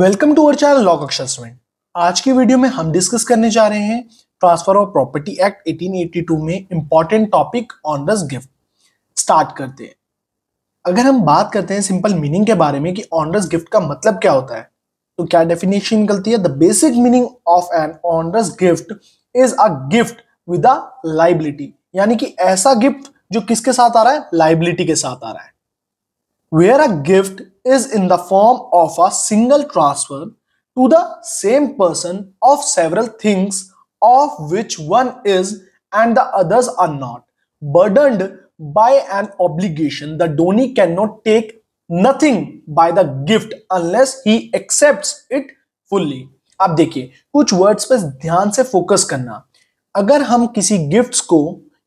Welcome to our channel law कक्षा student आज की वीडियो में हम डिस्कस करने जा रहे हैं ट्रांसफर ऑफ प्रॉपर्टी एक्ट 1882 में important topic on onerous gift start करते हैं अगर हम बात करते हैं सिंपल मीनिंग के बारे में कि ऑनरस गिफ्ट का मतलब क्या होता है तो क्या डेफिनेशन निकलती है the basic meaning of an onerous gift is a gift with a liability यानी कि ऐसा गिफ्ट जो किसके साथ आ रहा है लाइबिलिटी के साथ आ रहा है where a gift is in the form of a single transfer to the same person of several things of which one is and the others are not. Burdened by an obligation, the donee cannot take nothing by the gift unless he accepts it fully. आप देखिए कुछ words पर ध्यान से focus करना अगर हम किसी गिफ्ट्स को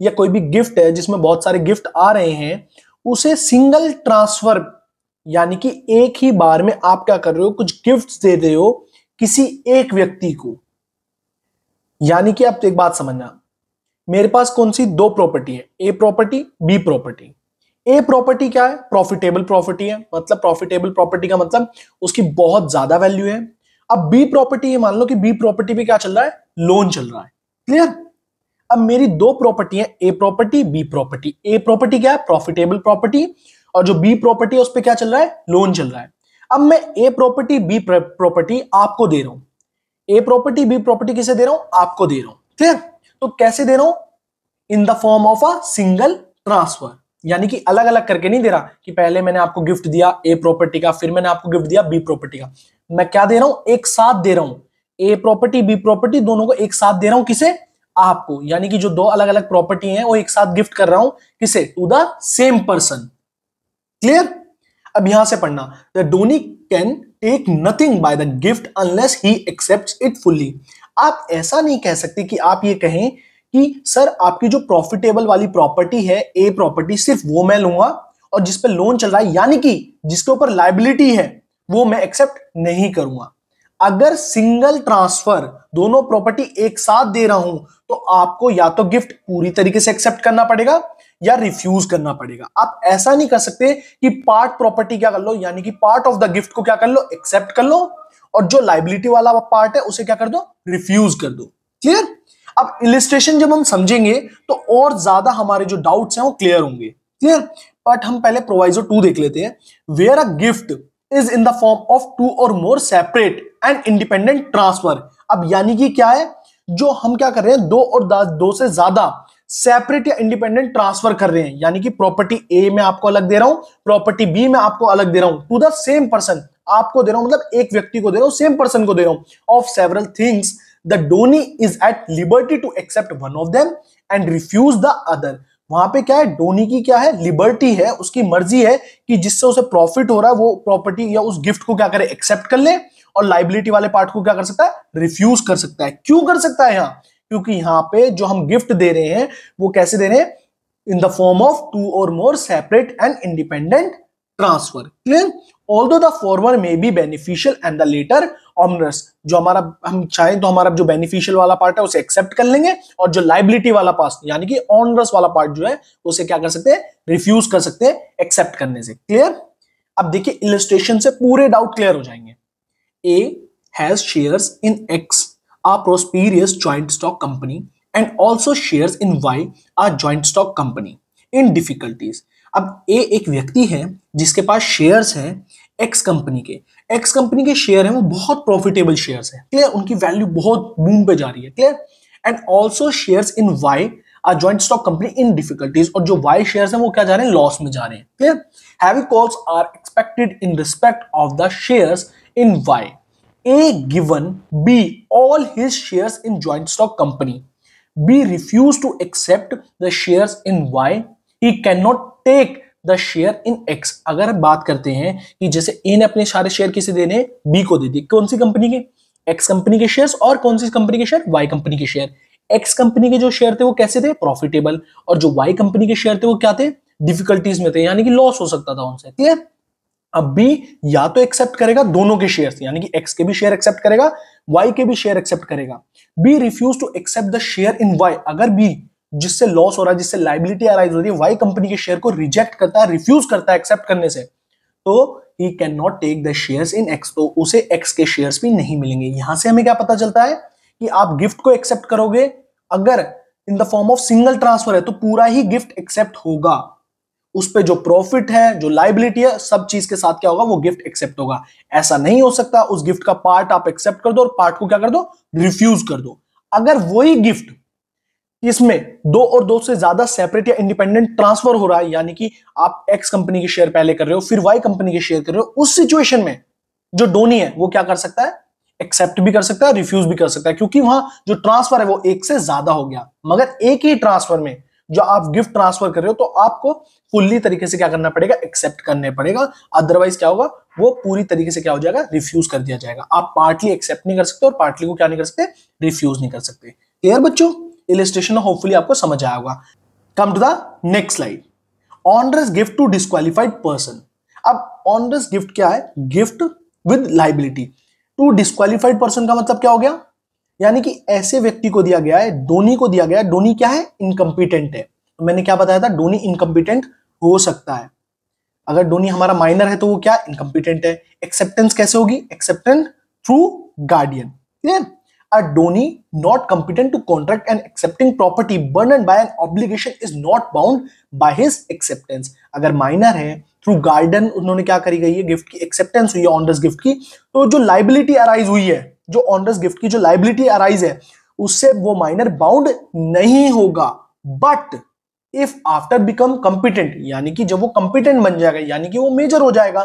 या कोई भी गिफ्ट है जिसमें बहुत सारे गिफ्ट आ रहे हैं उसे सिंगल ट्रांसफर यानी कि एक ही बार में आप क्या कर रहे हो कुछ गिफ्ट्स दे रहे हो किसी एक व्यक्ति को यानी कि आप तो एक बात समझना मेरे पास कौन सी दो प्रॉपर्टी है A property B property A property क्या है प्रॉफिटेबल प्रॉपर्टी है मतलब प्रॉफिटेबल प्रॉपर्टी का मतलब उसकी बहुत ज्यादा वैल्यू है अब बी प्रॉपर्टी ये मान लो कि बी प्रॉपर्टी पे क्या चल रहा है लोन चल रहा है क्लियर अब मेरी दो प्रॉपर्टी है A property B property A property क्या है प्रॉफिटेबल प्रॉपर्टी और जो बी प्रॉपर्टी है उस पर क्या चल रहा है लोन चल रहा है अब मैं ए प्रॉपर्टी बी प्रॉपर्टी आपको दे रहा हूं ए प्रॉपर्टी बी प्रॉपर्टी किसे दे रहा हूं आपको दे रहा हूं ठीक है तो कैसे दे रहा हूं in the form of a single transfer यानी कि अलग अलग करके नहीं दे रहा कि पहले मैंने आपको गिफ्ट दिया ए प्रॉपर्टी का फिर मैंने आपको गिफ्ट दिया बी प्रॉपर्टी का मैं क्या दे रहा हूं एक साथ दे रहा हूं ए प्रॉपर्टी बी प्रॉपर्टी दोनों को एक साथ दे रहा हूं किसे आपको यानी कि जो दो अलग अलग प्रॉपर्टी हैं वो एक साथ गिफ्ट कर रहा हूं किसे to the same person clear अब यहां से पढ़ना the donee can take nothing by the gift unless he accept it fully आप ऐसा नहीं कह सकते कि आप ये कहें कि सर आपकी जो प्रॉफिटेबल वाली प्रॉपर्टी है ए प्रॉपर्टी सिर्फ वो मैं लूंगा और जिस पर लोन चल रहा है यानी कि जिसके ऊपर लाइबिलिटी है वो मैं एक्सेप्ट नहीं करूंगा अगर सिंगल ट्रांसफर दोनों प्रॉपर्टी एक साथ दे रहा हूं तो आपको या तो गिफ्ट पूरी तरीके से एक्सेप्ट करना पड़ेगा या रिफ्यूज करना पड़ेगा आप ऐसा नहीं कर सकते कि पार्ट प्रॉपर्टी क्या कर लो यानी कि पार्ट ऑफ द गिफ्ट को क्या कर लो एक्सेप्ट कर लो और जो लाइबिलिटी वाला पार्ट है उसे क्या कर दो रिफ्यूज कर दो क्लियर अब इलिस्ट्रेशन जब हम समझेंगे तो और ज्यादा हमारे जो डाउट्स हैं वो क्लियर होंगे क्लियर बट हम पहले प्रोवाइजर टू देख लेते हैं where a gift is in the form of two और more separate and independent transfer अब यानी कि क्या है जो हम क्या कर रहे हैं दो और दो से ज्यादा सेपरेट या इंडिपेंडेंट ट्रांसफर कर रहे हैं यानी कि प्रॉपर्टी ए में आपको अलग दे रहा हूं प्रॉपर्टी बी में आपको अलग दे रहा हूं टू द सेम पर्सन आपको दे रहा हूं मतलब एक व्यक्ति को दे रहा हूं सेम पर्सन को दे रहा हूं of several things the donee is at liberty to accept one of them and refuse the other वहां पे क्या है डोनी की क्या है लिबर्टी है उसकी मर्जी है कि जिससे उसे प्रॉफिट हो रहा है वो प्रॉपर्टी या उस गिफ्ट को क्या करे एक्सेप्ट कर ले और लाइबिलिटी वाले पार्ट को क्या कर सकता है रिफ्यूज कर सकता है क्यों कर सकता है यहां क्योंकि यहां पे जो हम गिफ्ट दे रहे हैं वो कैसे दे रहे हैं in the form of two और more separate and independent transfer clear दो the former may be beneficial and the latter onerous जो हमारा हम चाहें तो हमारा जो बेनिफिशियल वाला पार्ट है उसे एक्सेप्ट कर लेंगे और जो लाइबिलिटी वाला पास यानी कि ऑनरस वाला पार्ट जो है उसे क्या कर सकते हैं रिफ्यूज कर सकते हैं एक्सेप्ट करने से क्लियर अब देखिए इलिस्ट्रेशन से पूरे डाउट क्लियर हो जाएंगे A has shares in X, a prosperous joint stock company, and also shares in Y, a joint stock company. In difficulties, अब ए एक व्यक्ति है जिसके पास शेयर्स हैं एक्स कंपनी के एक्स कंपनी के शेयर हैं वो बहुत प्रॉफिटेबल शेयर्स हैं क्लियर उनकी वैल्यू बहुत बूम पे जा रही है clear and also shares in Y are joint stock company in difficulties और जो वाई शेयर्स हैं वो क्या जा रहे हैं लॉस में जा रहे हैं clear heavy calls are expected in respect of the shares in Y given B all his his in joint stock company B refuse to accept the the in Y he can not take the share in X अगर हम बात करते हैं कि जैसे ए ने अपने सारे शेयर किसे देने बी को दे दिए कौन सी कंपनी के एक्स कंपनी के शेयर्स और कौन सी कंपनी के शेयर वाई कंपनी के शेयर एक्स कंपनी के जो शेयर थे वो कैसे थे प्रॉफिटेबल और जो वाई कंपनी के शेयर थे वो क्या थे डिफिकल्टीज में थे यानी कि लॉस हो सकता था उनसे क्लियर अब बी या तो एक्सेप्ट करेगा दोनों के शेयर यानी कि एक्स के भी शेयर एक्सेप्ट करेगा वाई के भी शेयर एक्सेप्ट करेगा B refuse to accept the share in Y अगर बी जिससे लॉस हो रहा है जिससे लाइबिलिटी अराइज हो रही है वाई कंपनी के शेयर को रिजेक्ट करता है रिफ्यूज करता है एक्सेप्ट करने से तो he can not take the share in X तो उसे एक्स के शेयर भी नहीं मिलेंगे यहां से हमें क्या पता चलता है कि आप गिफ्ट को एक्सेप्ट करोगे अगर in the form of single transfer है तो पूरा ही गिफ्ट एक्सेप्ट होगा उस पर जो प्रॉफिट है जो लाइबिलिटी है सब चीज के साथ क्या होगा वो गिफ्ट एक्सेप्ट होगा ऐसा नहीं हो सकता उस गिफ्ट का पार्ट आप एक्सेप्ट कर दो और पार्ट को क्या कर दो रिफ्यूज कर दो अगर वही गिफ्ट इसमें दो और दो से ज्यादा सेपरेट या इंडिपेंडेंट ट्रांसफर हो रहा है यानी कि आप एक्स कंपनी के शेयर पहले कर रहे हो फिर वाई कंपनी के शेयर कर रहे हो उस सिचुएशन में जो डोनी है वो क्या कर सकता है एक्सेप्ट भी कर सकता है रिफ्यूज भी कर सकता है क्योंकि वहां जो ट्रांसफर है वो एक से ज्यादा हो गया मगर एक ही ट्रांसफर में जो आप गिफ्ट ट्रांसफर कर रहे हो तो आपको फुल्ली तरीके से क्या करना पड़ेगा एक्सेप्ट करने पड़ेगा अदरवाइज क्या होगा वो पूरी तरीके से क्या हो जाएगा रिफ्यूज कर दिया जाएगा आप पार्टली एक्सेप्ट नहीं कर सकते और पार्टली को क्या नहीं कर सकते रिफ्यूज नहीं कर सकते क्लियर बच्चों इलेस्ट्रेशन होपफुली आपको समझ आया होगा come to the next slide onerous gift to disqualified person अब ऑनरस गिफ्ट क्या है gift with liability to disqualified person का मतलब क्या हो गया यानी कि ऐसे व्यक्ति को दिया गया है डोनी को दिया गया है डोनी क्या है इनकम्पिटेंट है तो मैंने क्या बताया था डोनी इनकम्पिटेंट हो सकता है अगर डोनी हमारा माइनर है तो वो क्या इनकम्पिटेंट है एक्सेप्टेंस कैसे होगी acceptance through guardian clear not competent to contract and accepting property burden and by an obligation is not bound by his acceptance अगर माइनर है थ्रू गार्डन उन्होंने क्या करी गई है गिफ्ट की एक्सेप्टेंस हुई है ऑनरस गिफ्ट की तो जो लाइबिलिटी अराइज हुई है जो ऑनरस गिफ्ट की जो लाइबिलिटी अराइज है उससे वो माइनर बाउंड नहीं होगा but if after become competent यानी कि जब वो कॉम्पिटेंट बन जाएगा यानी कि वो मेजर हो जाएगा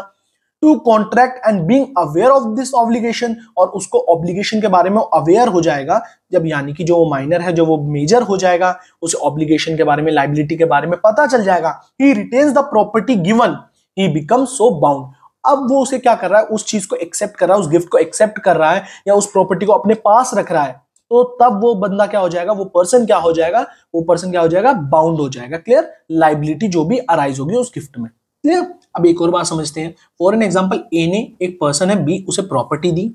to contract and being aware of this obligation और उसको ऑब्लिगेशन के बारे में अवेयर हो जाएगा जब यानी कि जो वो माइनर है जो वो मेजर हो जाएगा उस ऑब्लिगेशन के बारे में लाइबिलिटी के बारे में पता चल जाएगा he retains the property given he become so bound अब वो उसे क्या कर रहा है उस चीज को एक्सेप्ट कर रहा है उस गिफ्ट को एक्सेप्ट कर रहा है या उस प्रॉपर्टी को अपने पास रख रहा है तो तब वो बंदा क्या हो जाएगा वो पर्सन क्या हो जाएगा वो पर्सन क्या हो जाएगा बाउंड हो जाएगा क्लियर लाइबिलिटी जो भी अराइज होगी उस गिफ्ट में क्लियर अब एक और बात समझते हैं फॉर एन एग्जाम्पल ए ने एक पर्सन है बी उसे प्रॉपर्टी दी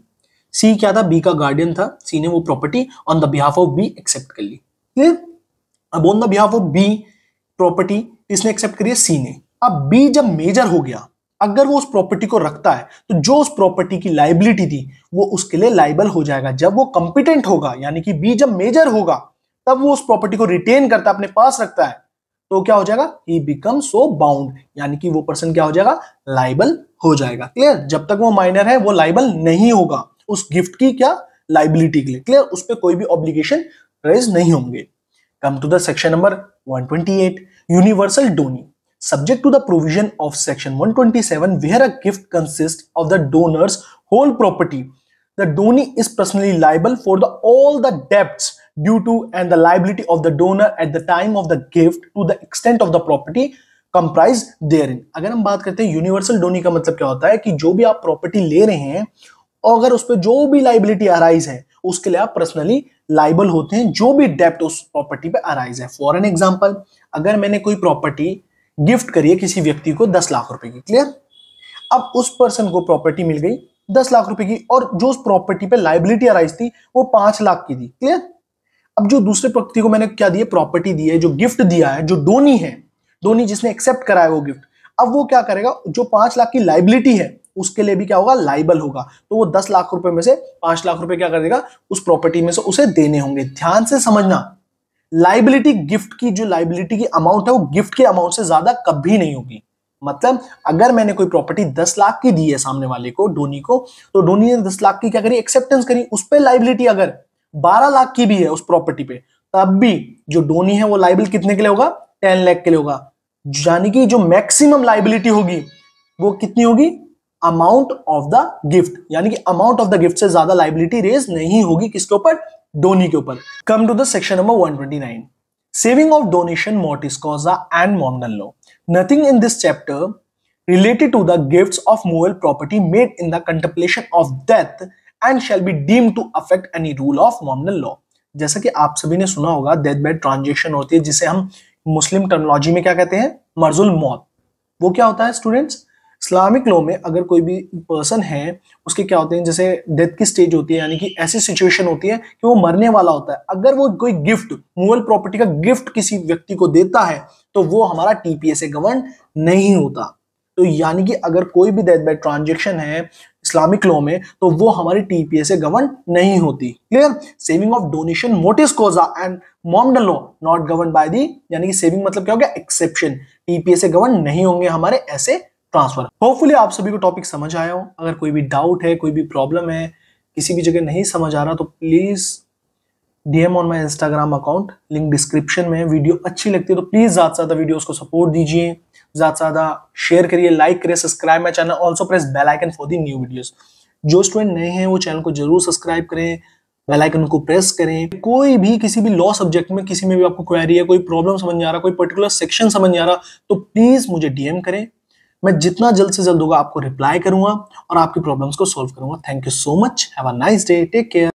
सी क्या था बी का गार्डियन था सी ने वो property on the behalf of B accept कर ली क्लियर अब on the behalf of B property किसने एक्सेप्ट करी है सी ने अब बी जब मेजर हो गया अगर वो उस प्रॉपर्टी को रखता है तो जो उस प्रॉपर्टी की लाइबिलिटी थी वो उसके लिए लाइबल हो जाएगा जब वो कंपिटेंट होगा यानी कि बी जब मेजर होगा तब वो उस प्रॉपर्टी को रिटेन करता है अपने पास रखता है तो क्या हो जाएगा ही बिकम सो बाउंड यानी कि वो पर्सन क्या हो जाएगा लाइबल हो जाएगा क्लियर जब तक वो माइनर है वो लाइबल नहीं होगा उस गिफ्ट की क्या लाइबिलिटी के लिए क्लियर उस पर कोई भी ऑब्लिगेशन रेज नहीं होंगे come to the section number 128 universal donee subject to the provision of section 127 where a gift consists of the donor's whole property the donee is personally liable for the, all the debts due to and the liability of the donor at the time of the gift to the extent of the property comprised therein agar hum baat karte hain universal donee ka matlab kya hota hai ki jo bhi aap property le rahe hain aur agar us pe jo bhi liability arise hai uske liye aap personally liable hote hain jo bhi debt us property pe arise hai for an example agar maine koi property gift करिए किसी व्यक्ति को दस लाख रुपए की clear अब उस person को प्रॉपर्टी मिल गई दस लाख रुपए की और जो उस प्रॉपर्टी पे लाइबिलिटी अराइज थी वो पांच लाख की थी क्लियर अब जो दूसरे व्यक्ति को मैंने क्या दिया प्रॉपर्टी दी है जो गिफ्ट दिया है जो डोनी है डोनी जिसने एक्सेप्ट कराया वो गिफ्ट अब वो क्या करेगा जो पांच लाख की लाइबिलिटी है उसके लिए भी क्या होगा लाइबल होगा तो वो दस लाख रुपए में से पांच लाख रुपए क्या कर देगा उस प्रॉपर्टी में से उसे देने होंगे ध्यान से समझना लाइबिलिटी गिफ्ट की जो लाइबिलिटी की अमाउंट है वो गिफ्ट के अमाउंट से ज्यादा कभी नहीं होगी मतलब अगर मैंने कोई प्रॉपर्टी दस लाख की दी है सामने वाले को डोनी को तो डोनी ने दस लाख की क्या करी एक्सेप्टेंस करी उस पर लाइबिलिटी अगर बारह लाख की भी है उस प्रॉपर्टी पे तब भी जो डोनी है वो लाइबिल कितने के लिए होगा टेन लाख के लिए होगा यानी कि जो मैक्सिमम लाइबिलिटी होगी वो कितनी होगी अमाउंट ऑफ द गिफ्ट यानी कि अमाउंट ऑफ द गिफ्ट से ज्यादा लाइबिलिटी रेज नहीं होगी किसके ऊपर डोनी के ऊपर come to the section number 129 saving of donation mortis and Mohammedan law nothing in this chapter related to the gift of movable property made in the contemplation of death and shall be deemed to affect any rule of nominal law जैसा कि आप सभी ने सुना होगा death bed transaction होती है जिसे हम मुस्लिम टर्मोलॉजी में क्या कहते हैं मर्जुल मौत वो क्या होता है स्टूडेंट्स इस्लामिक लॉ में अगर कोई भी पर्सन है उसके क्या होते हैं जैसे डेथ की स्टेज होती है यानी कि ऐसी सिचुएशन होती है कि वो मरने वाला होता है अगर वो कोई गिफ्ट मूवल प्रॉपर्टी का गिफ्ट किसी व्यक्ति को देता है तो वो हमारा टीपीए से गवर्न नहीं होता तो यानी कि अगर कोई भी डेथ बाय ट्रांजेक्शन है इस्लामिक लॉ में तो वो हमारी टीपीए से गवर्न नहीं होती clear saving of donation mortis causa and Mohammedan law not govern by the यानी कि सेविंग मतलब क्या हो गया एक्सेप्शन टीपीए से गवर्न नहीं होंगे हमारे ऐसे ट्रांसफर होपफुली आप सभी को टॉपिक समझ आया हो अगर कोई भी डाउट है कोई भी प्रॉब्लम है किसी भी जगह नहीं समझ आ रहा तो please DM on my Instagram account link description में वीडियो अच्छी लगती है तो प्लीज़ ज़्यादा से ज़्यादा वीडियोज़ को सपोर्ट दीजिए ज़्यादा से ज़्यादा शेयर करिए लाइक करिए subscribe my channel also press bell icon for the new videos जो स्टूडेंट नए हैं वो चैनल को जरूर सब्सक्राइब करें बेल आइकन को प्रेस करें कोई भी किसी भी लॉ सब्जेक्ट में किसी में भी आपको क्वेरी है कोई प्रॉब्लम समझ आ रहा कोई पर्टिकुलर सेक्शन समझ आ रहा तो प्लीज़ मुझे डीएम करें मैं जितना जल्द से जल्द होगा आपको रिप्लाई करूंगा और आपकी प्रॉब्लम्स को सॉल्व करूंगा thank you so much have a nice day take care